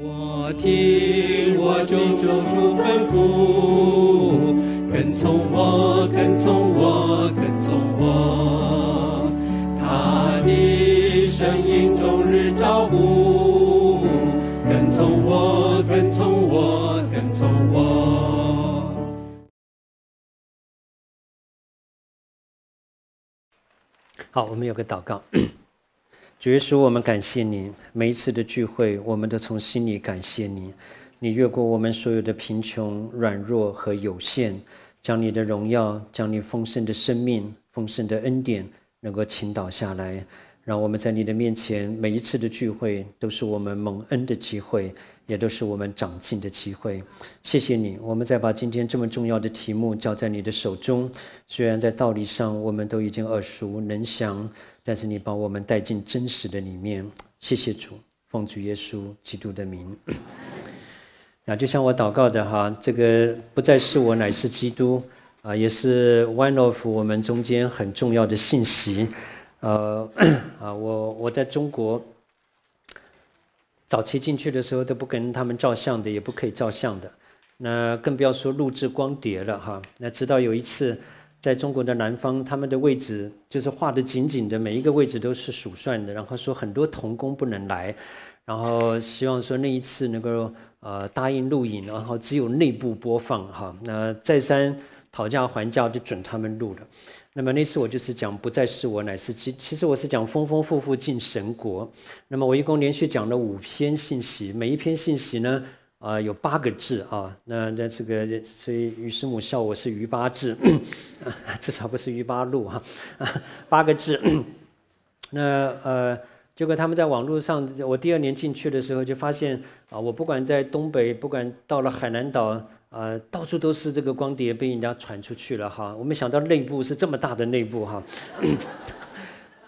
我听，我就照主吩咐，跟从我，跟从我，跟从我。他的声音终日照顾，跟从我，跟从我，跟从我。好，我们有个祷告。主耶稣，我们感谢你，每一次的聚会，我们都从心里感谢你。你越过我们所有的贫穷、软弱和有限，将你的荣耀、将你丰盛的生命、丰盛的恩典，能够倾倒下来。让我们在你的面前，每一次的聚会都是我们蒙恩的机会，也都是我们长进的机会。谢谢你，我们再把今天这么重要的题目交在你的手中。虽然在道理上我们都已经耳熟能详，但是你把我们带进真实的里面。谢谢主，奉主耶稣基督的名。那就像我祷告的哈，这个不再是我，乃是基督啊，也是 one of 我们中间很重要的信息。呃，啊，我我在中国早期进去的时候都不跟他们照相的，也不可以照相的，那更不要说录制光碟了哈。那直到有一次，在中国的南方，他们的位置就是画的紧紧的，每一个位置都是数算的，然后说很多童工不能来，然后希望说那一次能够呃答应录影，然后只有内部播放哈。那再三讨价还价，就准他们录了。那么那次我就是讲不再是我，乃是其其实我是讲丰丰富富进神国。那么我一共连续讲了五篇信息，每一篇信息呢啊有八个字啊。那那这个所以于师母笑我是于八字，至少不是于八路哈，八个字。那呃。结果他们在网络上，我第二年进去的时候就发现啊，我不管在东北，不管到了海南岛，呃，到处都是这个光碟被人家传出去了哈。我没想到内部是这么大的内部哈。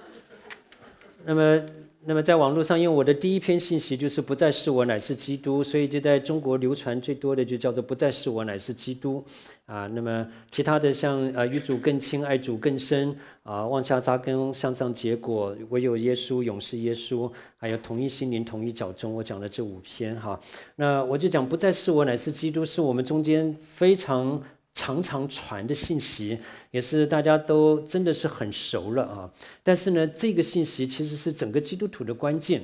那么。那么，在网络上，因为我的第一篇信息就是“不再是我，乃是基督”，所以就在中国流传最多的就叫做“不再是我，乃是基督”，啊，那么其他的像“呃“与主更亲，爱主更深”，啊，往下扎根，向上结果，唯有耶稣，永是耶稣，还有“同一心灵，同一脚中”，我讲了这五篇哈，那我就讲“不再是我，乃是基督”是我们中间非常。常常传的信息，也是大家都真的是很熟了啊。但是呢，这个信息其实是整个基督徒的关键。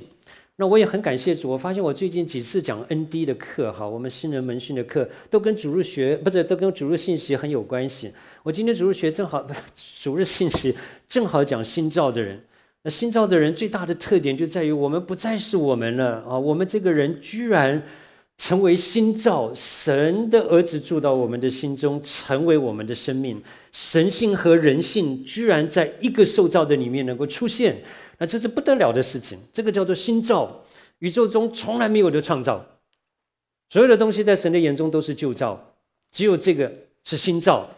那我也很感谢主，我发现我最近几次讲 ND 的课哈，我们新人门训的课，都跟主入学不是，都跟主入信息很有关系。我今天主入学正好，主入信息正好讲新造的人。那新造的人最大的特点就在于，我们不再是我们了啊，我们这个人居然。成为新造，神的儿子住到我们的心中，成为我们的生命。神性和人性居然在一个受造的里面能够出现，那这是不得了的事情。这个叫做新造，宇宙中从来没有的创造。所有的东西在神的眼中都是旧造，只有这个是新造。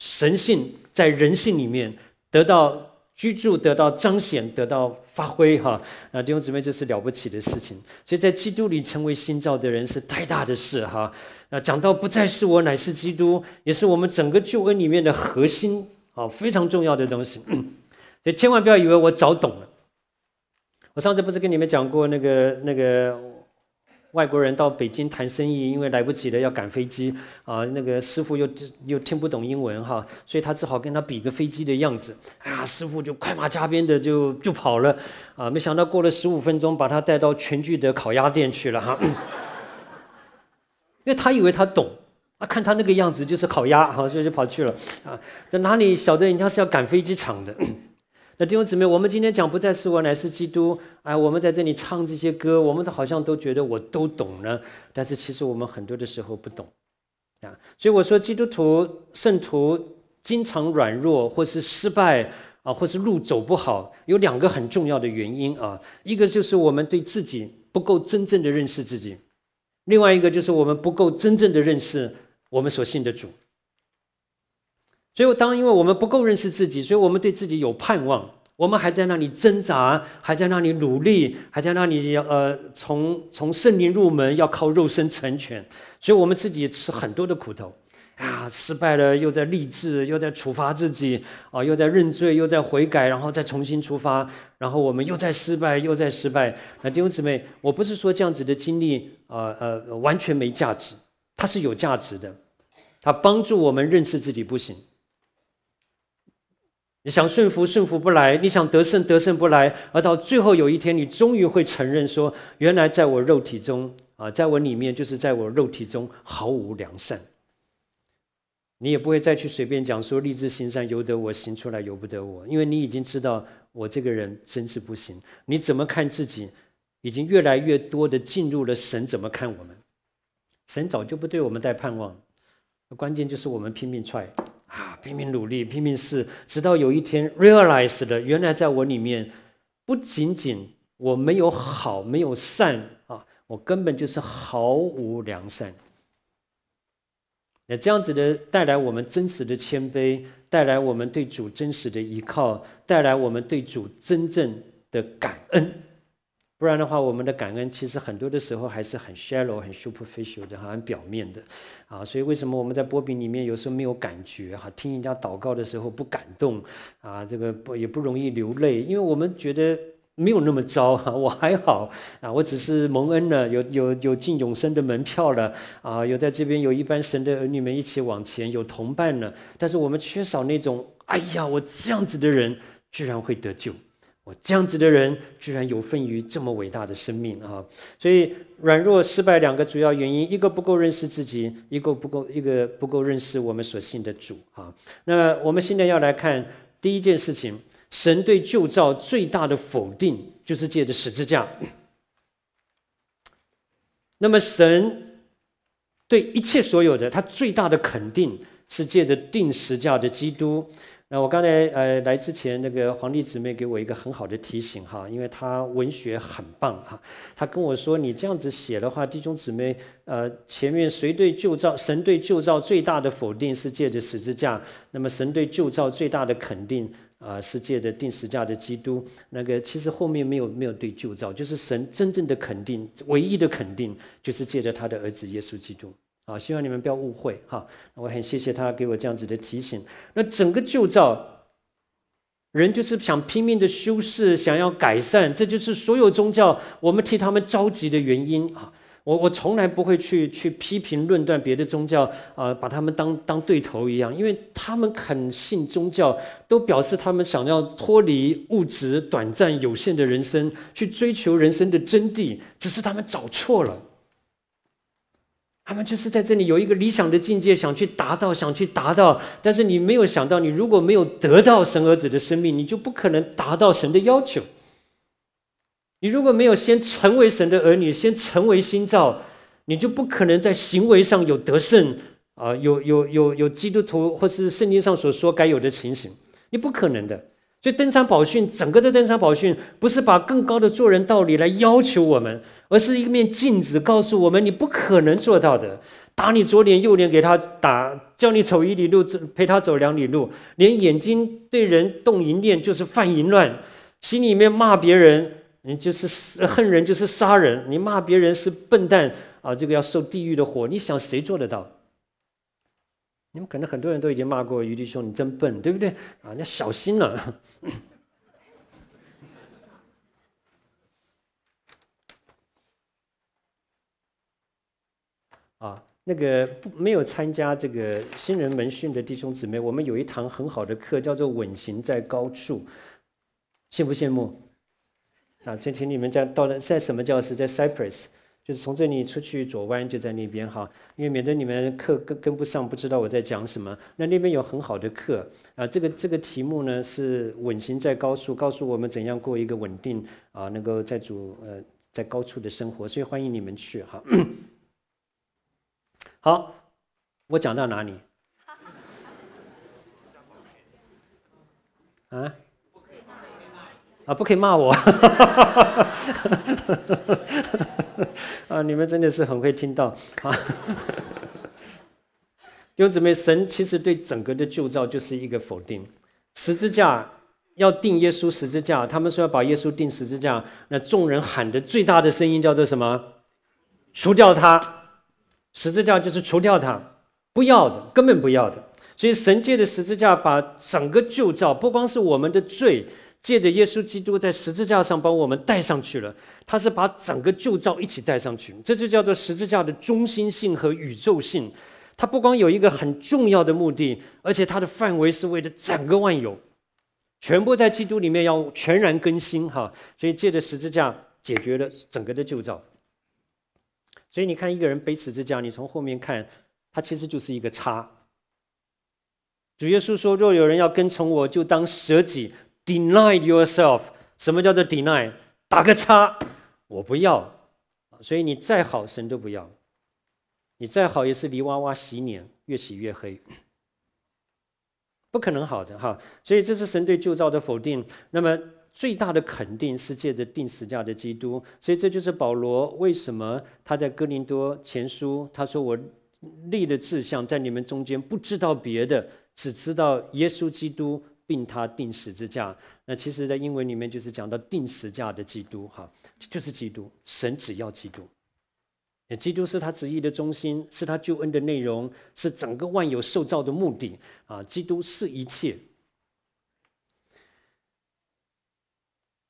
神性在人性里面得到。居住得到彰显，得到发挥，哈，啊弟兄姊妹，这是了不起的事情。所以在基督里成为新造的人是太大的事，哈，啊讲到不再是我，乃是基督，也是我们整个救恩里面的核心，啊非常重要的东西。所以千万不要以为我早懂了。我上次不是跟你们讲过那个那个。外国人到北京谈生意，因为来不及了要赶飞机啊，那个师傅又又听不懂英文哈，所以他只好跟他比个飞机的样子，啊，师傅就快马加鞭的就就跑了，啊，没想到过了十五分钟把他带到全聚德烤鸭店去了哈，因为他以为他懂啊，看他那个样子就是烤鸭，哈，所以就跑去了啊，在哪里晓得人家是要赶飞机场的。那弟兄姊妹，我们今天讲不再是我，乃是基督。哎，我们在这里唱这些歌，我们都好像都觉得我都懂了。但是其实我们很多的时候不懂，啊。所以我说，基督徒、圣徒经常软弱，或是失败，啊，或是路走不好，有两个很重要的原因啊。一个就是我们对自己不够真正的认识自己；另外一个就是我们不够真正的认识我们所信的主。所以当因为我们不够认识自己，所以我们对自己有盼望。我们还在那里挣扎，还在那里努力，还在那里，呃，从从圣灵入门要靠肉身成全，所以我们自己吃很多的苦头，啊，失败了又在励志，又在处罚自己，啊，又在认罪，又在悔改，然后再重新出发，然后我们又在失败，又在失败。那弟兄姊妹，我不是说这样子的经历，呃呃，完全没价值，它是有价值的，它帮助我们认识自己不行。你想顺服，顺服不来；你想得胜，得胜不来。而到最后有一天，你终于会承认说：“原来在我肉体中啊，在我里面，就是在我肉体中毫无良善。”你也不会再去随便讲说“立志行善，由得我行出来，由不得我”，因为你已经知道我这个人真是不行。你怎么看自己？已经越来越多的进入了神怎么看我们？神早就不对我们带盼望关键就是我们拼命踹。啊，拼命努力，拼命试，直到有一天 realized 的，原来在我里面，不仅仅我没有好，没有善啊，我根本就是毫无良善。那这样子的，带来我们真实的谦卑，带来我们对主真实的依靠，带来我们对主真正的感恩。不然的话，我们的感恩其实很多的时候还是很 shallow、很 superficial 的，很表面的，啊，所以为什么我们在波比里面有时候没有感觉哈？听人家祷告的时候不感动，啊，这个不也不容易流泪，因为我们觉得没有那么糟哈，我还好啊，我只是蒙恩了，有有有进永生的门票了，啊，有在这边有一般神的儿女们一起往前，有同伴了，但是我们缺少那种，哎呀，我这样子的人居然会得救。我这样子的人，居然有份于这么伟大的生命啊！所以软弱、失败两个主要原因，一个不够认识自己，一个不够，一个不够认识我们所信的主啊。那我们现在要来看第一件事情，神对旧造最大的否定，就是借着十字架。那么神对一切所有的，他最大的肯定，是借着定十字架的基督。那我刚才呃来之前，那个皇帝姊妹给我一个很好的提醒哈，因为她文学很棒哈，她跟我说你这样子写的话，弟兄姊妹，呃，前面谁对旧造神对旧造最大的否定是借着十字架，那么神对旧造最大的肯定啊是借着定十字架的基督。那个其实后面没有没有对旧造，就是神真正的肯定，唯一的肯定就是借着他的儿子耶稣基督。啊，希望你们不要误会哈。我很谢谢他给我这样子的提醒。那整个旧照，人就是想拼命的修饰，想要改善，这就是所有宗教我们替他们着急的原因啊。我我从来不会去去批评论断别的宗教啊，把他们当当对头一样，因为他们肯信宗教，都表示他们想要脱离物质短暂有限的人生，去追求人生的真谛，只是他们找错了。他们就是在这里有一个理想的境界，想去达到，想去达到。但是你没有想到，你如果没有得到神儿子的生命，你就不可能达到神的要求。你如果没有先成为神的儿女，先成为新造，你就不可能在行为上有得胜啊，有有有有基督徒或是圣经上所说该有的情形，你不可能的。所以登山宝训，整个的登山宝训不是把更高的做人道理来要求我们，而是一面镜子，告诉我们你不可能做到的。打你左脸右脸给他打，叫你走一里路陪他走两里路，连眼睛对人动淫念就是犯淫乱，心里面骂别人，你就是恨人就是杀人，你骂别人是笨蛋啊，这个要受地狱的火。你想谁做得到？你们可能很多人都已经骂过余弟兄，你真笨，对不对？啊，你要小心了。啊，那个不没有参加这个新人门训的弟兄姊妹，我们有一堂很好的课，叫做“稳行在高处”，羡不羡慕？啊，就请你们在到了在什么教室？在 Cypress。就是从这里出去左弯就在那边哈，因为免得你们课跟跟不上，不知道我在讲什么。那那边有很好的课啊，这个这个题目呢是稳行在高速，告诉我们怎样过一个稳定啊，能够在主呃在高处的生活，所以欢迎你们去哈。好，我讲到哪里？啊？啊，不可以骂我。啊，你们真的是很会听到啊！兄姊妹，神其实对整个的旧造就是一个否定。十字架要定耶稣，十字架他们说要把耶稣钉十字架，那众人喊的最大的声音叫做什么？除掉他！十字架就是除掉他，不要的，根本不要的。所以神借的十字架把整个旧造，不光是我们的罪。借着耶稣基督在十字架上把我们带上去了，他是把整个旧照一起带上去，这就叫做十字架的中心性和宇宙性。它不光有一个很重要的目的，而且它的范围是为了整个万有，全部在基督里面要全然更新哈。所以借着十字架解决了整个的旧照。所以你看一个人背十字架，你从后面看，它其实就是一个叉。主耶稣说：“若有人要跟从我，就当舍己。” d e n i e d yourself，什么叫做 deny？打个叉，我不要。所以你再好，神都不要。你再好，也是泥娃娃洗脸，越洗越黑，不可能好的哈。所以这是神对旧造的否定。那么最大的肯定是借着定时价的基督。所以这就是保罗为什么他在哥林多前书他说：“我立的志向在你们中间，不知道别的，只知道耶稣基督。”并他定时之架。那其实，在英文里面就是讲到定时价的基督，哈，就是基督，神只要基督，基督是他旨意的中心，是他救恩的内容，是整个万有受造的目的啊！基督是一切。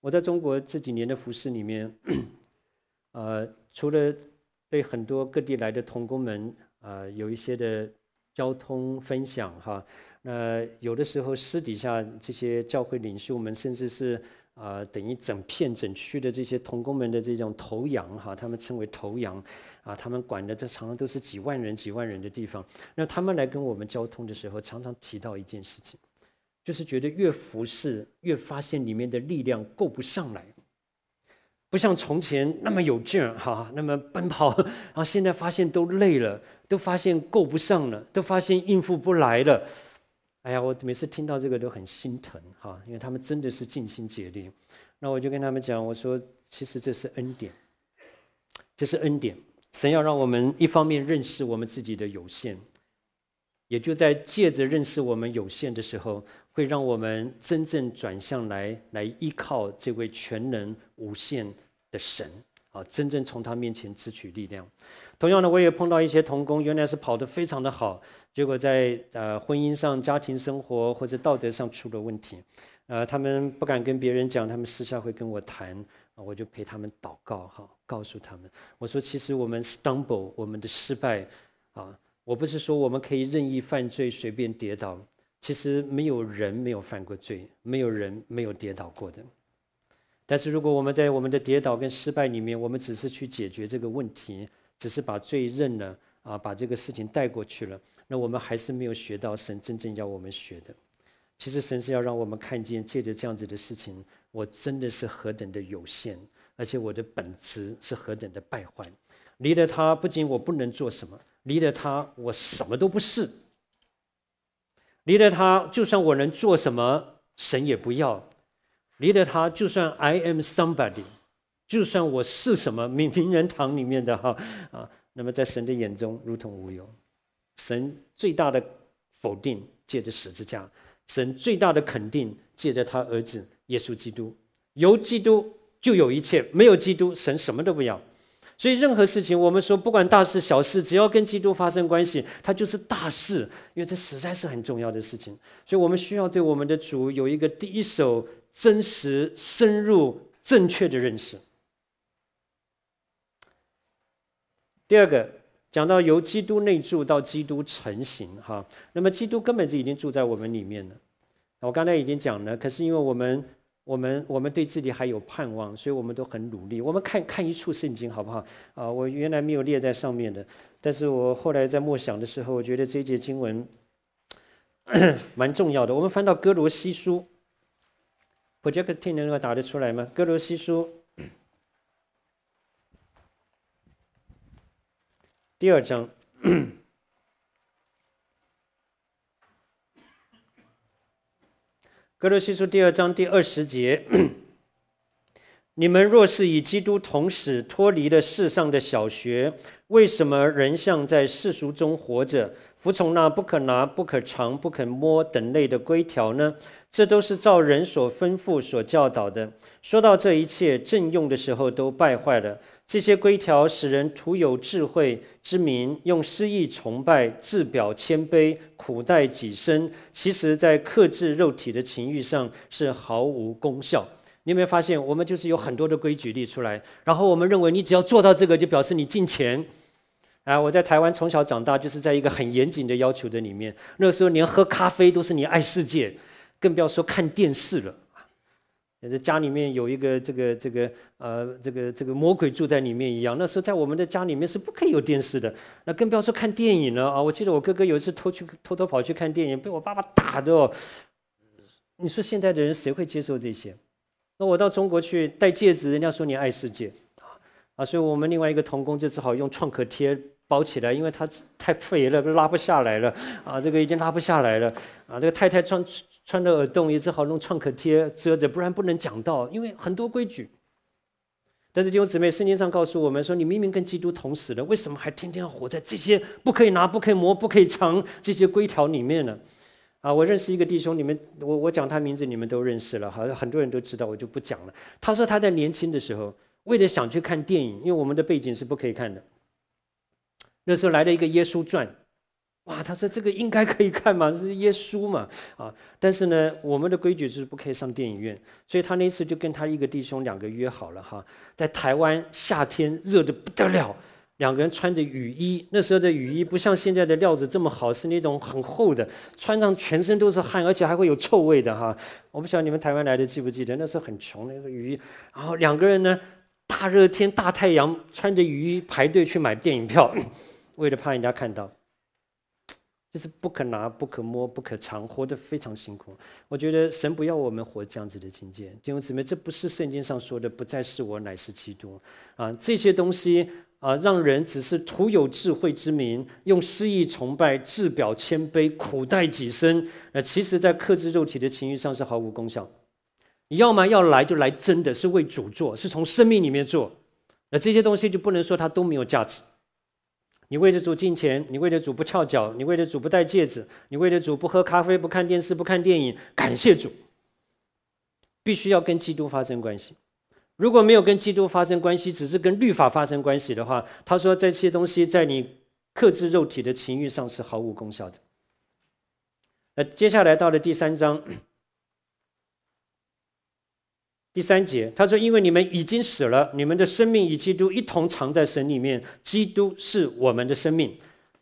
我在中国这几年的服饰里面，呃，除了对很多各地来的同工们，呃，有一些的交通分享，哈。那有的时候私底下这些教会领袖们，甚至是啊，等于整片整区的这些童工们的这种头羊哈，他们称为头羊，啊，他们管的这常常都是几万人几万人的地方。那他们来跟我们交通的时候，常常提到一件事情，就是觉得越服侍越发现里面的力量够不上来，不像从前那么有劲儿哈，那么奔跑，然后现在发现都累了，都发现够不上了，都发现应付不来了。哎呀，我每次听到这个都很心疼哈，因为他们真的是尽心竭力。那我就跟他们讲，我说其实这是恩典，这是恩典。神要让我们一方面认识我们自己的有限，也就在借着认识我们有限的时候，会让我们真正转向来来依靠这位全能无限的神，啊，真正从他面前汲取力量。同样的，我也碰到一些童工，原来是跑得非常的好。结果在呃婚姻上、家庭生活或者道德上出了问题，呃，他们不敢跟别人讲，他们私下会跟我谈，我就陪他们祷告哈，告诉他们，我说其实我们 stumble 我们的失败啊，我不是说我们可以任意犯罪、随便跌倒，其实没有人没有犯过罪，没有人没有跌倒过的。但是如果我们在我们的跌倒跟失败里面，我们只是去解决这个问题，只是把罪认了。啊，把这个事情带过去了，那我们还是没有学到神真正要我们学的。其实神是要让我们看见，借着这样子的事情，我真的是何等的有限，而且我的本质是何等的败坏。离了他，不仅我不能做什么，离了他，我什么都不是。离了他，就算我能做什么，神也不要。离了他，就算 I am somebody，就算我是什么名名人堂里面的哈啊。那么，在神的眼中，如同无有。神最大的否定借着十字架，神最大的肯定借着他儿子耶稣基督。有基督就有一切，没有基督，神什么都不要。所以，任何事情，我们说不管大事小事，只要跟基督发生关系，它就是大事，因为这实在是很重要的事情。所以我们需要对我们的主有一个第一手、真实、深入、正确的认识。第二个讲到由基督内住到基督成形，哈，那么基督根本就已经住在我们里面了。我刚才已经讲了，可是因为我们、我们、我们对自己还有盼望，所以我们都很努力。我们看看一处圣经好不好？啊，我原来没有列在上面的，但是我后来在默想的时候，我觉得这一节经文 蛮重要的。我们翻到哥罗西书 p o d g e 够 t 能打得出来吗？哥罗西书。第二章，格 罗西书第二章第二十节：你们若是与基督同死，脱离了世上的小学，为什么仍像在世俗中活着，服从那不可拿、不可尝、不可摸等类的规条呢？这都是照人所吩咐、所教导的。说到这一切，正用的时候都败坏了。这些规条使人徒有智慧之名，用失意崇拜，自表谦卑，苦待己身。其实，在克制肉体的情欲上是毫无功效。你有没有发现，我们就是有很多的规矩立出来，然后我们认为你只要做到这个，就表示你进前。啊，我在台湾从小长大，就是在一个很严谨的要求的里面。那时候连喝咖啡都是你爱世界。更不要说看电视了啊！那这家里面有一个这个这个呃这个这个魔鬼住在里面一样。那时候在我们的家里面是不可以有电视的，那更不要说看电影了啊！我记得我哥哥有一次偷去偷偷跑去看电影，被我爸爸打的哦。你说现在的人谁会接受这些？那我到中国去戴戒指，人家说你爱世界啊啊！所以我们另外一个童工就只好用创可贴。包起来，因为它太肥了，拉不下来了。啊，这个已经拉不下来了。啊，这个太太穿穿的耳洞也只好弄创可贴遮着，不然不能讲道，因为很多规矩。但是弟兄姊妹，圣经上告诉我们说，你明明跟基督同死了，为什么还天天要活在这些不可以拿、不可以磨、不可以藏这些规条里面呢？啊，我认识一个弟兄，你们我我讲他名字，你们都认识了，好像很多人都知道，我就不讲了。他说他在年轻的时候，为了想去看电影，因为我们的背景是不可以看的。那时候来了一个《耶稣传》，哇，他说这个应该可以看嘛，是耶稣嘛，啊，但是呢，我们的规矩就是不可以上电影院，所以他那次就跟他一个弟兄两个约好了哈，在台湾夏天热的不得了，两个人穿着雨衣，那时候的雨衣不像现在的料子这么好，是那种很厚的，穿上全身都是汗，而且还会有臭味的哈，我不晓得你们台湾来的记不记得那时候很穷那个雨衣，然后两个人呢，大热天大太阳穿着雨衣排队去买电影票。为了怕人家看到，就是不可拿、不可摸、不可藏，活得非常辛苦。我觉得神不要我们活这样子的境界，弟兄姊妹，这不是圣经上说的“不再是我，乃是基督”啊，这些东西啊，让人只是徒有智慧之名，用诗意崇拜，自表谦卑，苦待己身。那其实，在克制肉体的情欲上是毫无功效。你要么要来就来，真的是为主做，是从生命里面做。那这些东西就不能说它都没有价值。你为了主进钱，你为了主不翘脚，你为了主不戴戒指，你为了主不喝咖啡、不看电视、不看电影，感谢主。必须要跟基督发生关系，如果没有跟基督发生关系，只是跟律法发生关系的话，他说这些东西在你克制肉体的情欲上是毫无功效的。那接下来到了第三章。第三节，他说：“因为你们已经死了，你们的生命与基督一同藏在神里面。基督是我们的生命，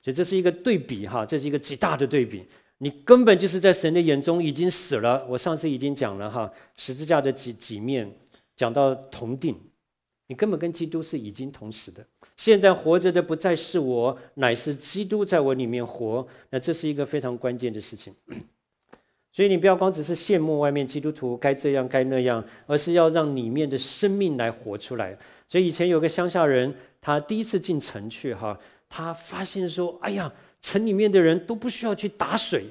所以这是一个对比哈，这是一个极大的对比。你根本就是在神的眼中已经死了。我上次已经讲了哈，十字架的几几面，讲到同定，你根本跟基督是已经同死的。现在活着的不再是我，乃是基督在我里面活。那这是一个非常关键的事情。”所以你不要光只是羡慕外面基督徒该这样该那样，而是要让里面的生命来活出来。所以以前有个乡下人，他第一次进城去，哈，他发现说，哎呀，城里面的人都不需要去打水，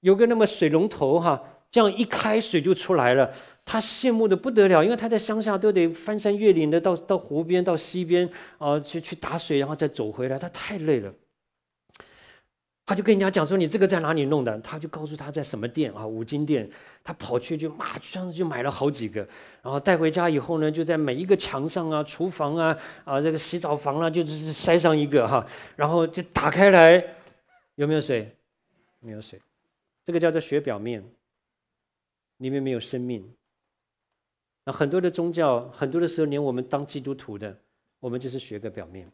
有个那么水龙头，哈，这样一开水就出来了。他羡慕的不得了，因为他在乡下都得翻山越岭的到到湖边到溪边啊去去打水，然后再走回来，他太累了。他就跟人家讲说：“你这个在哪里弄的？”他就告诉他在什么店啊，五金店。他跑去就马上就买了好几个，然后带回家以后呢，就在每一个墙上啊、厨房啊、啊这个洗澡房啊，就是塞上一个哈。然后就打开来，有没有水？没有水。这个叫做学表面，里面没有生命。那很多的宗教，很多的时候，连我们当基督徒的，我们就是学个表面，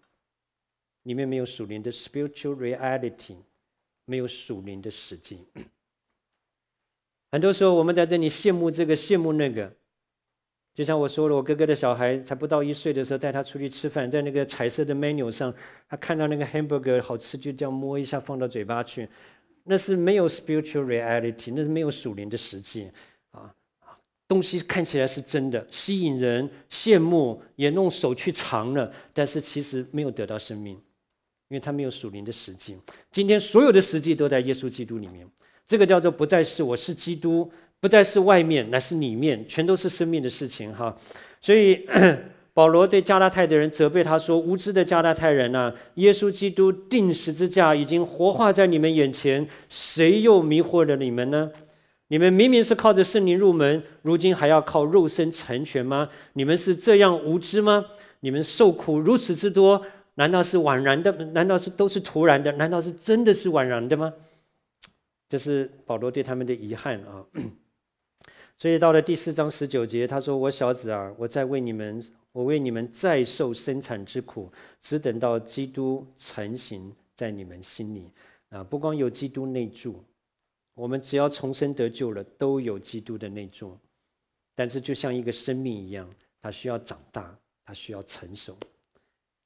里面没有属灵的 spiritual reality。没有属灵的实际。很多时候，我们在这里羡慕这个羡慕那个，就像我说了，我哥哥的小孩才不到一岁的时候，带他出去吃饭，在那个彩色的 menu 上，他看到那个 hamburger 好吃，就这样摸一下，放到嘴巴去。那是没有 spiritual reality，那是没有属灵的实际啊！东西看起来是真的，吸引人羡慕，也弄手去尝了，但是其实没有得到生命。因为他没有属灵的实际。今天所有的实际都在耶稣基督里面，这个叫做不再是我是基督，不再是外面，乃是里面，全都是生命的事情哈。所以 保罗对加拉太的人责备他说：“无知的加拉太人呐，耶稣基督定十字架已经活化在你们眼前，谁又迷惑了你们呢？你们明明是靠着圣灵入门，如今还要靠肉身成全吗？你们是这样无知吗？你们受苦如此之多。”难道是宛然的？难道是都是徒然的？难道是真的是宛然的吗？这是保罗对他们的遗憾啊。所以到了第四章十九节，他说：“我小子啊，我在为你们，我为你们再受生产之苦，只等到基督成型在你们心里啊。不光有基督内住，我们只要重生得救了，都有基督的内住。但是就像一个生命一样，它需要长大，它需要成熟。”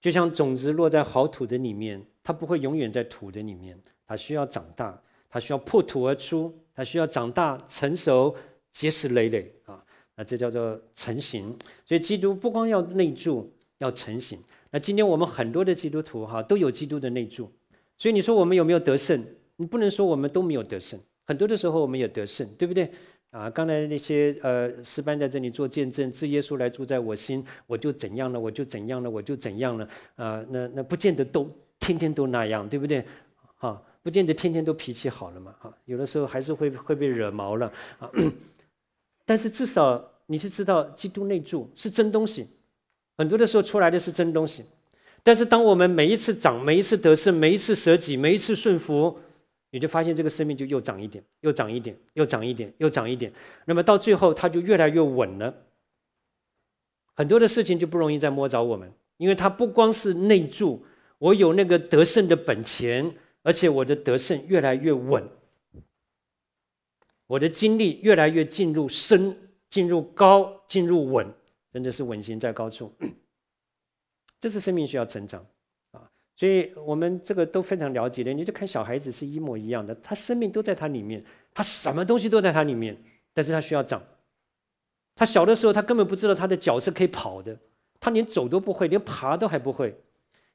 就像种子落在好土的里面，它不会永远在土的里面，它需要长大，它需要破土而出，它需要长大成熟，结实累累啊，那这叫做成型。所以基督不光要内住，要成型。那今天我们很多的基督徒哈，都有基督的内住，所以你说我们有没有得胜？你不能说我们都没有得胜，很多的时候我们也得胜，对不对？啊，刚才那些呃，石班在这里做见证，自耶稣来住在我心，我就怎样了？我就怎样了？我就怎样了？啊，那那不见得都天天都那样，对不对？啊，不见得天天都脾气好了嘛。啊，有的时候还是会会被惹毛了啊。但是至少你是知道基督内住是真东西，很多的时候出来的是真东西。但是当我们每一次长，每一次得胜，每一次舍己，每一次顺服。你就发现这个生命就又长一点，又长一点，又长一点，又长一点。那么到最后，它就越来越稳了。很多的事情就不容易再摸着我们，因为它不光是内助，我有那个得胜的本钱，而且我的得胜越来越稳，我的精力越来越进入深、进入高、进入稳，真的是稳行在高处。这是生命需要成长。所以我们这个都非常了解的，你就看小孩子是一模一样的，他生命都在他里面，他什么东西都在他里面，但是他需要长。他小的时候，他根本不知道他的脚是可以跑的，他连走都不会，连爬都还不会。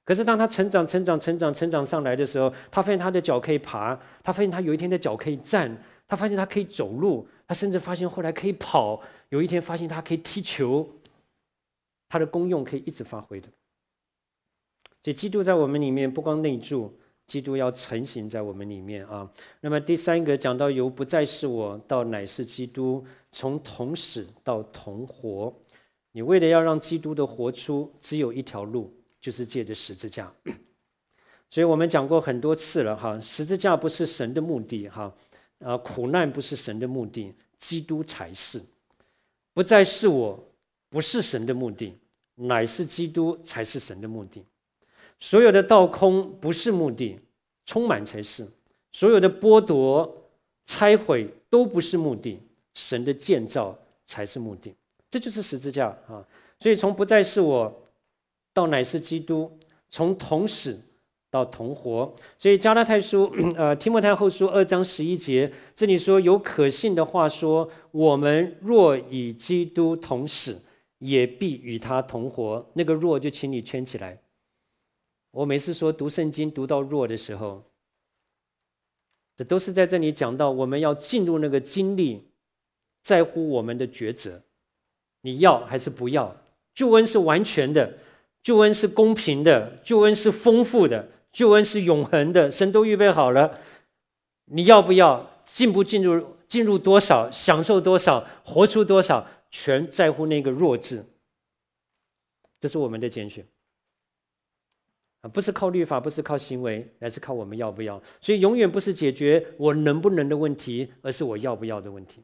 可是当他成长、成长、成长、成长上来的时候，他发现他的脚可以爬，他发现他有一天的脚可以站，他发现他可以走路，他甚至发现后来可以跑。有一天发现他可以踢球，他的功用可以一直发挥的。所以基督在我们里面不光内住，基督要成形在我们里面啊。那么第三个讲到由不再是我到乃是基督，从同死到同活。你为了要让基督的活出，只有一条路，就是借着十字架。所以我们讲过很多次了哈，十字架不是神的目的哈，啊，苦难不是神的目的，基督才是。不再是我，不是神的目的，乃是基督才是神的目的。所有的倒空不是目的，充满才是；所有的剥夺、拆毁都不是目的，神的建造才是目的。这就是十字架啊！所以从不再是我，到乃是基督；从同死，到同活。所以加拉太书，呃，提摩太后书二章十一节，这里说有可信的话说：我们若与基督同死，也必与他同活。那个若就请你圈起来。我每次说读圣经读到弱的时候，这都是在这里讲到我们要进入那个经历，在乎我们的抉择，你要还是不要？救恩是完全的，救恩是公平的，救恩是丰富的，救恩是永恒的，神都预备好了，你要不要？进不进入？进入多少？享受多少？活出多少？全在乎那个弱智。这是我们的拣选。啊，不是靠律法，不是靠行为，而是靠我们要不要。所以永远不是解决我能不能的问题，而是我要不要的问题。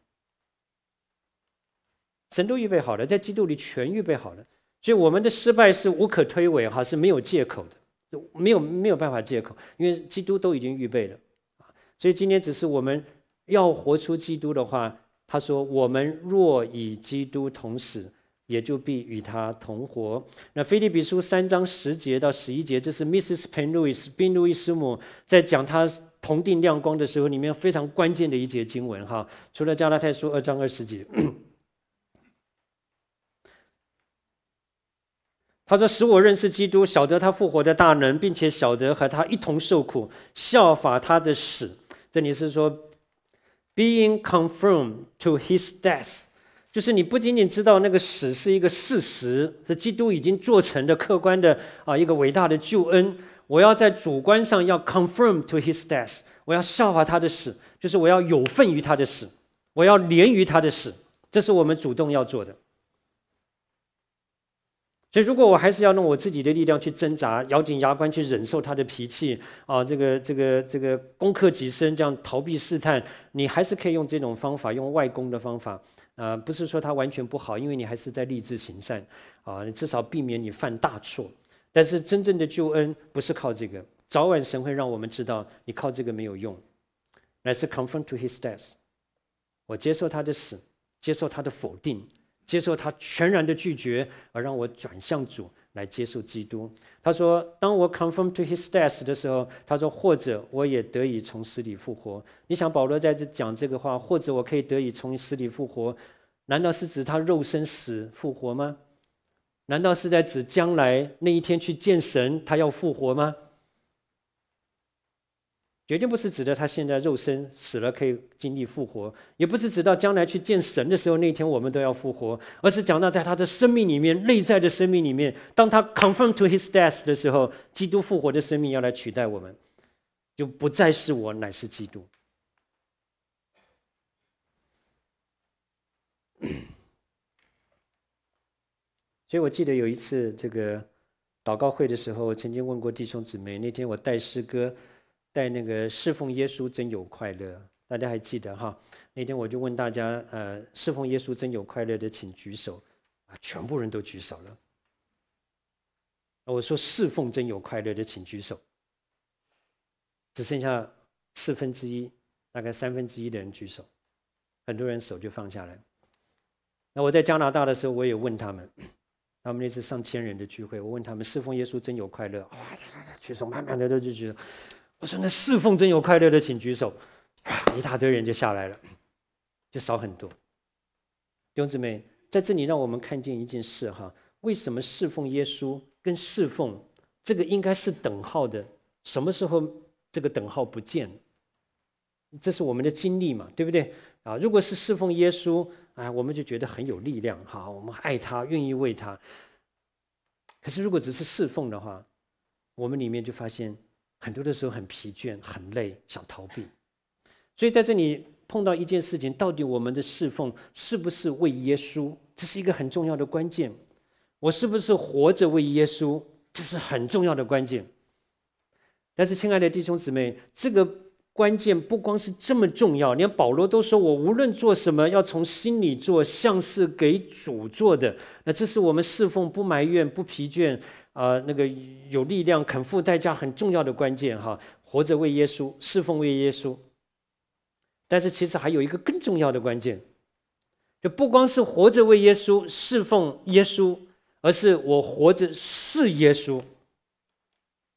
神都预备好了，在基督里全预备好了。所以我们的失败是无可推诿哈，是没有借口的，没有没有办法借口，因为基督都已经预备了所以今天只是我们要活出基督的话，他说：“我们若与基督同死。”也就必与他同活。那腓利比书三章十节到十一节，这是 Mrs. Penlouis 宾路易斯母在讲他同定亮光的时候，里面非常关键的一节经文哈。除了加拉太书二章二十节，他说：“使我认识基督，晓得他复活的大能，并且晓得和他一同受苦，效法他的死。”这里是说，being confirmed to his death。就是你不仅仅知道那个死是一个事实，是基督已经做成的客观的啊一个伟大的救恩。我要在主观上要 confirm to His death，我要笑话他的死，就是我要有份于他的死，我要连于他的死，这是我们主动要做的。所以，如果我还是要用我自己的力量去挣扎，咬紧牙关去忍受他的脾气啊，这个这个这个攻克己身，这样逃避试探，你还是可以用这种方法，用外功的方法。啊，不是说他完全不好，因为你还是在立志行善，啊，你至少避免你犯大错。但是真正的救恩不是靠这个，早晚神会让我们知道你靠这个没有用，乃是 c o n f o n t to His death。我接受他的死，接受他的否定，接受他全然的拒绝，而让我转向主。来接受基督。他说：“当我 confirm to his death 的时候，他说或者我也得以从死里复活。”你想保罗在这讲这个话，或者我可以得以从死里复活，难道是指他肉身死复活吗？难道是在指将来那一天去见神，他要复活吗？绝对不是指的他现在肉身死了可以经历复活，也不是指到将来去见神的时候，那天我们都要复活，而是讲到在他的生命里面，内在的生命里面，当他 confirm to his death 的时候，基督复活的生命要来取代我们，就不再是我，乃是基督。所以，我记得有一次这个祷告会的时候，曾经问过弟兄姊妹，那天我带师哥。在那个侍奉耶稣真有快乐，大家还记得哈？那天我就问大家，呃，侍奉耶稣真有快乐的，请举手，啊，全部人都举手了。我说侍奉真有快乐的，请举手，只剩下四分之一，大概三分之一的人举手，很多人手就放下来。那我在加拿大的时候，我也问他们，他们那次上千人的聚会，我问他们侍奉耶稣真有快乐，哇，举手慢慢的都举手。我说：“那侍奉真有快乐的，请举手。”一大堆人就下来了，就少很多。弟兄姊妹，在这里让我们看见一件事哈：为什么侍奉耶稣跟侍奉这个应该是等号的？什么时候这个等号不见？这是我们的经历嘛，对不对？啊，如果是侍奉耶稣，哎，我们就觉得很有力量哈，我们爱他，愿意为他。可是如果只是侍奉的话，我们里面就发现。很多的时候很疲倦、很累，想逃避。所以在这里碰到一件事情：，到底我们的侍奉是不是为耶稣？这是一个很重要的关键。我是不是活着为耶稣？这是很重要的关键。但是，亲爱的弟兄姊妹，这个关键不光是这么重要。连保罗都说：“我无论做什么，要从心里做，像是给主做的。”那这是我们侍奉不埋怨、不疲倦。啊，那个有力量、肯付代价，很重要的关键哈。活着为耶稣侍奉为耶稣，但是其实还有一个更重要的关键，就不光是活着为耶稣侍奉耶稣，而是我活着是耶稣。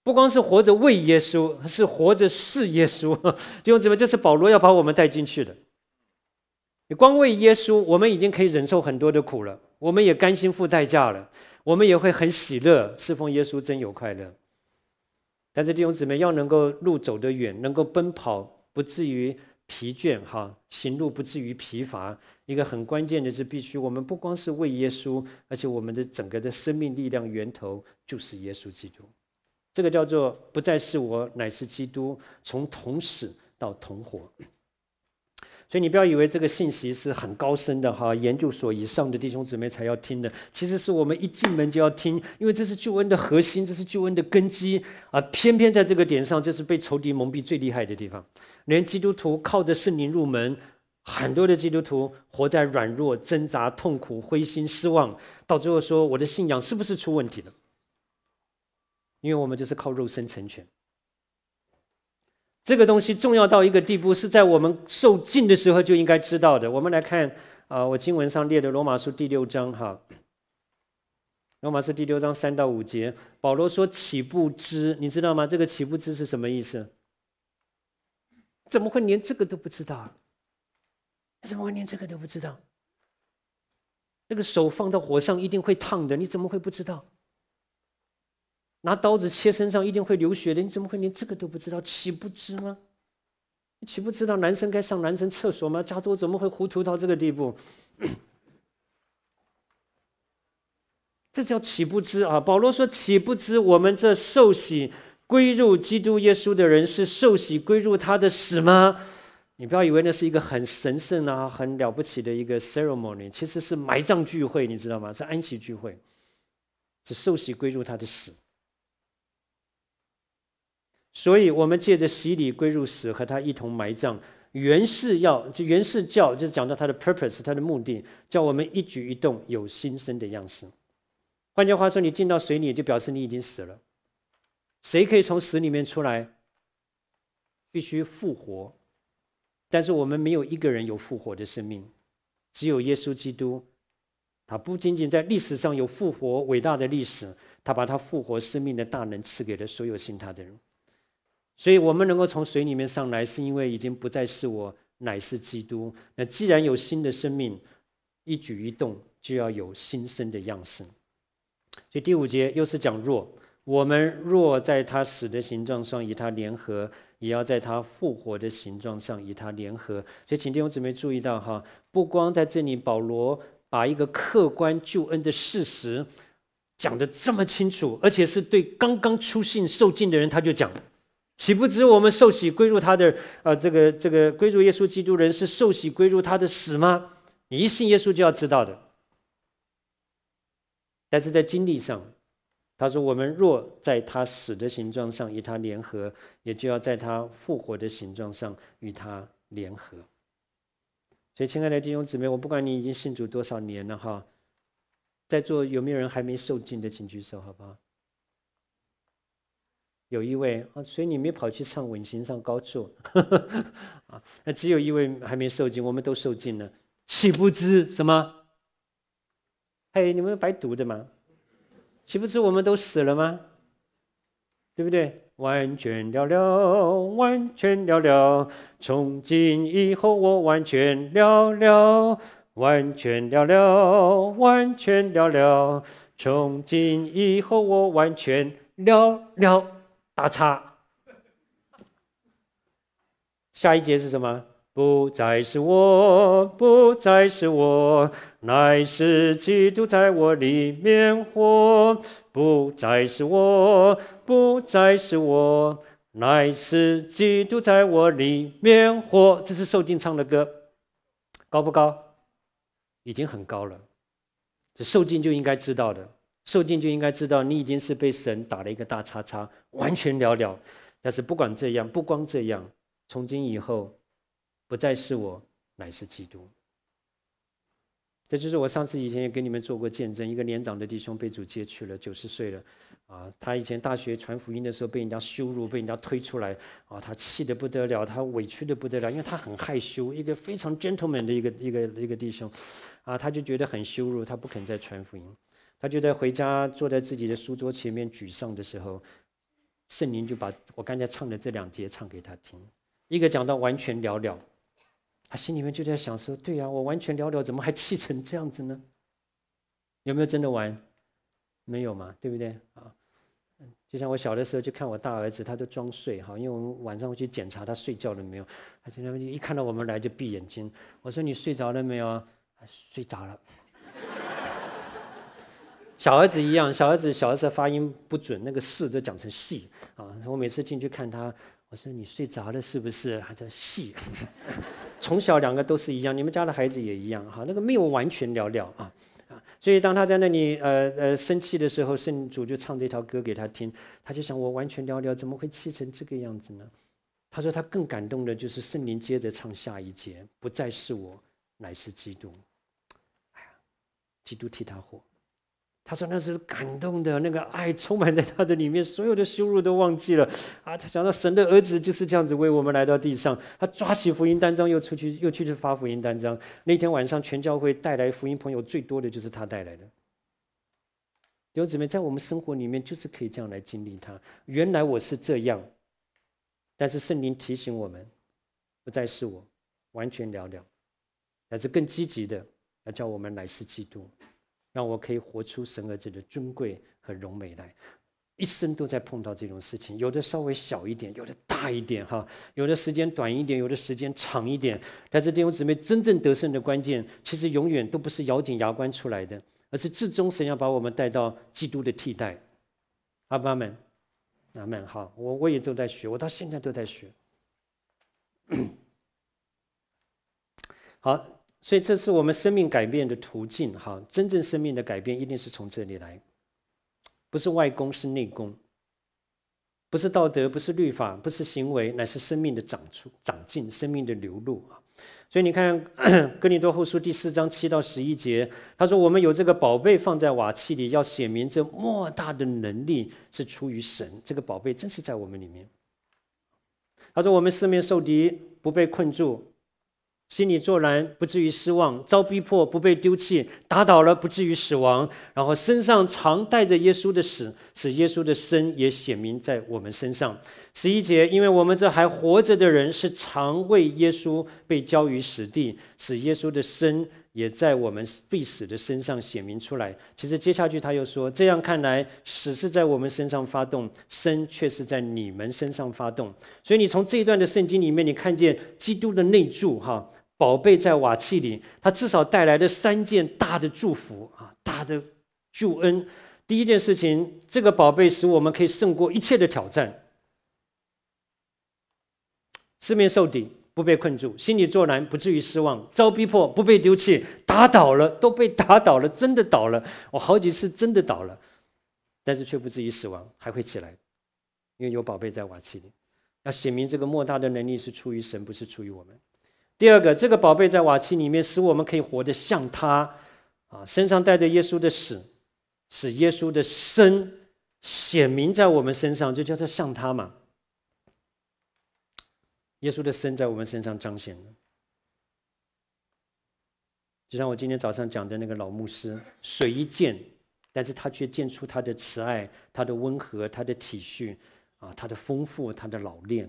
不光是活着为耶稣，是活着是耶稣。弟兄姊妹，这是保罗要把我们带进去的。你光为耶稣，我们已经可以忍受很多的苦了，我们也甘心付代价了。我们也会很喜乐，侍奉耶稣真有快乐。但是弟兄姊妹要能够路走得远，能够奔跑，不至于疲倦哈，行路不至于疲乏。一个很关键的是，必须我们不光是为耶稣，而且我们的整个的生命力量源头就是耶稣基督。这个叫做不再是我，乃是基督。从同死到同活。所以你不要以为这个信息是很高深的哈，研究所以上的弟兄姊妹才要听的。其实是我们一进门就要听，因为这是救恩的核心，这是救恩的根基。而偏偏在这个点上，就是被仇敌蒙蔽最厉害的地方。连基督徒靠着圣灵入门，很多的基督徒活在软弱、挣扎、痛苦、灰心、失望，到最后说我的信仰是不是出问题了？因为我们就是靠肉身成全。这个东西重要到一个地步，是在我们受尽的时候就应该知道的。我们来看啊，我经文上列的《罗马书》第六章哈，《罗马书》第六章三到五节，保罗说：“岂不知？”你知道吗？这个“岂不知”是什么意思？怎么会连这个都不知道？怎么会连这个都不知道？那个手放到火上一定会烫的，你怎么会不知道？拿刀子切身上一定会流血的，你怎么会连这个都不知道？岂不知吗？岂不知道男生该上男生厕所吗？加州怎么会糊涂到这个地步？这叫岂不知啊！保罗说：“岂不知我们这受洗归入基督耶稣的人是受洗归入他的死吗？”你不要以为那是一个很神圣啊、很了不起的一个 ceremony，其实是埋葬聚会，你知道吗？是安息聚会，是受洗归入他的死。所以，我们借着洗礼归入死，和他一同埋葬。原是要就原是教，就是讲到他的 purpose，他的目的，叫我们一举一动有新生的样式。换句话说，你进到水里，就表示你已经死了。谁可以从死里面出来？必须复活。但是我们没有一个人有复活的生命，只有耶稣基督。他不仅仅在历史上有复活伟大的历史，他把他复活生命的大能赐给了所有信他的人。所以，我们能够从水里面上来，是因为已经不再是我，乃是基督。那既然有新的生命，一举一动就要有新生的样式。所以第五节又是讲若我们若在他死的形状上与他联合，也要在他复活的形状上与他联合。所以，请弟兄姊妹注意到哈，不光在这里，保罗把一个客观救恩的事实讲得这么清楚，而且是对刚刚出信受浸的人，他就讲。岂不知我们受洗归入他的？呃，这个这个归入耶稣基督人是受洗归入他的死吗？你一信耶稣就要知道的。但是在经历上，他说我们若在他死的形状上与他联合，也就要在他复活的形状上与他联合。所以，亲爱的弟兄姊妹，我不管你已经信主多少年了哈，在座有没有人还没受浸的，请举手好不好？有一位啊，所以你没跑去唱《稳行上高处》，啊，那只有一位还没受尽，我们都受尽了，岂不知什么？嘿，你们白读的吗？岂不知我们都死了吗？对不对？完全了了，完全了了，从今以后我完全了了，完全了了，完全了了，从今以后我完全了了。打叉。下一节是什么？不再是我不再是我，乃是基督在我里面活。不再是我不再是我，乃是基督在我里面活。这是受尽唱的歌，高不高？已经很高了。这受尽就应该知道的。受尽就应该知道，你已经是被神打了一个大叉叉，完全了了。但是不管这样，不光这样，从今以后，不再是我，乃是基督。这就是我上次以前也跟你们做过见证，一个年长的弟兄被主接去了，九十岁了。啊，他以前大学传福音的时候被人家羞辱，被人家推出来，啊，他气得不得了，他委屈的不得了，因为他很害羞，一个非常 gentleman 的一个一个一个弟兄，啊，他就觉得很羞辱，他不肯再传福音。他就在回家坐在自己的书桌前面沮丧的时候，圣灵就把我刚才唱的这两节唱给他听。一个讲到完全了了，他心里面就在想说：“对呀，我完全了了，怎么还气成这样子呢？有没有真的完？没有嘛，对不对？啊，就像我小的时候就看我大儿子，他都装睡哈，因为我们晚上会去检查他睡觉了没有，他经常一看到我们来就闭眼睛。我说你睡着了没有？睡着了。”小儿子一样，小儿子小儿子发音不准，那个“是”都讲成“细”啊！我每次进去看他，我说：“你睡着了是不是？”还在“细”。从小两个都是一样，你们家的孩子也一样哈。那个没有完全了了啊啊！所以当他在那里呃呃生气的时候，圣主就唱这条歌给他听，他就想：“我完全了了，怎么会气成这个样子呢？”他说：“他更感动的就是圣灵接着唱下一节，不再是我，乃是基督。”哎呀，基督替他活。他说：“那是感动的，那个爱充满在他的里面，所有的羞辱都忘记了。”啊，他想到神的儿子就是这样子为我们来到地上。他抓起福音单张，又出去，又去发福音单张。那天晚上，全教会带来福音朋友最多的就是他带来的。有姊妹，在我们生活里面，就是可以这样来经历他。原来我是这样，但是圣灵提醒我们，不再是我，完全了了，而是更积极的来叫我们来是基督。让我可以活出神儿子的尊贵和荣美来。一生都在碰到这种事情，有的稍微小一点，有的大一点哈，有的时间短一点，有的时间长一点。但是弟兄姊妹真正得胜的关键，其实永远都不是咬紧牙关出来的，而是至终神要把我们带到基督的替代。阿爸们，阿们。哈，我我也都在学，我到现在都在学。好。所以，这是我们生命改变的途径，哈！真正生命的改变一定是从这里来，不是外功，是内功；不是道德，不是律法，不是行为，乃是生命的长出、长进，生命的流露啊！所以你看，《哥林多后书》第四章七到十一节，他说：“我们有这个宝贝放在瓦器里，要显明这莫大的能力是出于神。这个宝贝真是在我们里面。”他说：“我们四面受敌，不被困住。”心里作难不至于失望，遭逼迫不被丢弃，打倒了不至于死亡，然后身上常带着耶稣的死，使耶稣的生也显明在我们身上。十一节，因为我们这还活着的人，是常为耶稣被交于死地，使耶稣的生也在我们必死的身上显明出来。其实接下去他又说：“这样看来，死是在我们身上发动，生却是在你们身上发动。”所以你从这一段的圣经里面，你看见基督的内住，哈。宝贝在瓦器里，他至少带来的三件大的祝福啊，大的救恩。第一件事情，这个宝贝使我们可以胜过一切的挑战。四面受敌，不被困住；心里作难，不至于失望；遭逼迫，不被丢弃；打倒了，都被打倒了，真的倒了。我好几次真的倒了，但是却不至于死亡，还会起来，因为有宝贝在瓦器里。要写明这个莫大的能力是出于神，不是出于我们。第二个，这个宝贝在瓦器里面，使我们可以活得像他，啊，身上带着耶稣的死，使耶稣的生显明在我们身上，就叫做像他嘛。耶稣的生在我们身上彰显了，就像我今天早上讲的那个老牧师，水一溅，但是他却溅出他的慈爱，他的温和，他的体恤，啊，他的丰富，他的老练。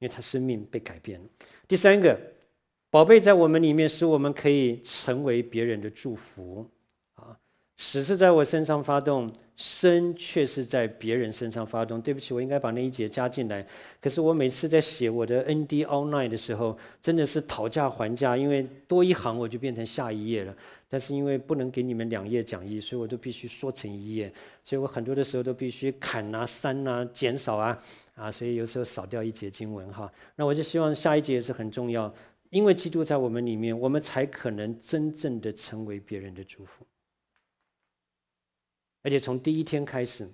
因为他生命被改变了。第三个，宝贝在我们里面，使我们可以成为别人的祝福。啊，死是在我身上发动，生却是在别人身上发动。对不起，我应该把那一节加进来。可是我每次在写我的 ND o n l i n e 的时候，真的是讨价还价，因为多一行我就变成下一页了。但是因为不能给你们两页讲义，所以我都必须缩成一页。所以我很多的时候都必须砍啊、删啊、减少啊。啊，所以有时候少掉一节经文哈，那我就希望下一节也是很重要，因为基督在我们里面，我们才可能真正的成为别人的祝福。而且从第一天开始，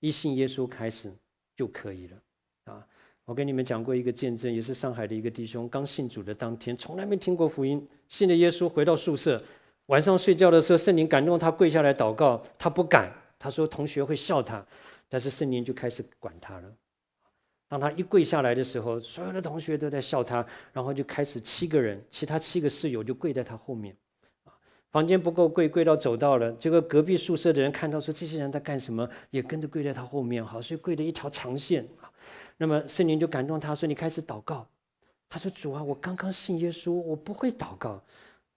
一信耶稣开始就可以了啊！我跟你们讲过一个见证，也是上海的一个弟兄，刚信主的当天，从来没听过福音，信了耶稣，回到宿舍，晚上睡觉的时候，圣灵感动他跪下来祷告，他不敢，他说同学会笑他，但是圣灵就开始管他了。当他一跪下来的时候，所有的同学都在笑他，然后就开始七个人，其他七个室友就跪在他后面，房间不够跪跪到走到了，结果隔壁宿舍的人看到说这些人在干什么，也跟着跪在他后面，好，所以跪了一条长线那么圣灵就感动他说：“你开始祷告。”他说：“主啊，我刚刚信耶稣，我不会祷告。”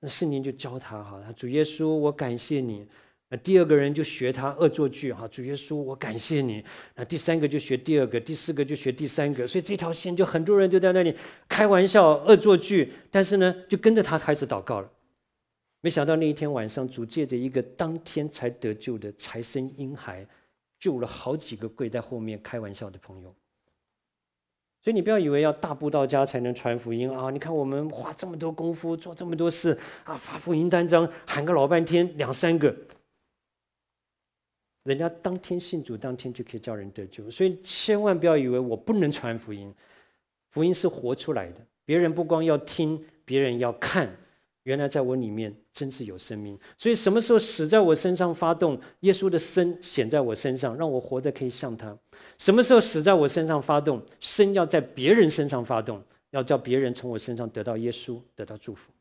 那圣灵就教他好，他主耶稣，我感谢你。”那第二个人就学他恶作剧哈，主耶稣，我感谢你。那第三个就学第二个，第四个就学第三个，所以这条线就很多人就在那里开玩笑恶作剧，但是呢，就跟着他开始祷告了。没想到那一天晚上，主借着一个当天才得救的财神婴孩，救了好几个跪在后面开玩笑的朋友。所以你不要以为要大步到家才能传福音啊！你看我们花这么多功夫做这么多事啊，发福音单张喊个老半天，两三个。人家当天信主，当天就可以叫人得救，所以千万不要以为我不能传福音，福音是活出来的。别人不光要听，别人要看，原来在我里面真是有生命。所以什么时候死在我身上发动耶稣的生显在我身上，让我活得可以像他。什么时候死在我身上发动生要在别人身上发动，要叫别人从我身上得到耶稣，得到祝福。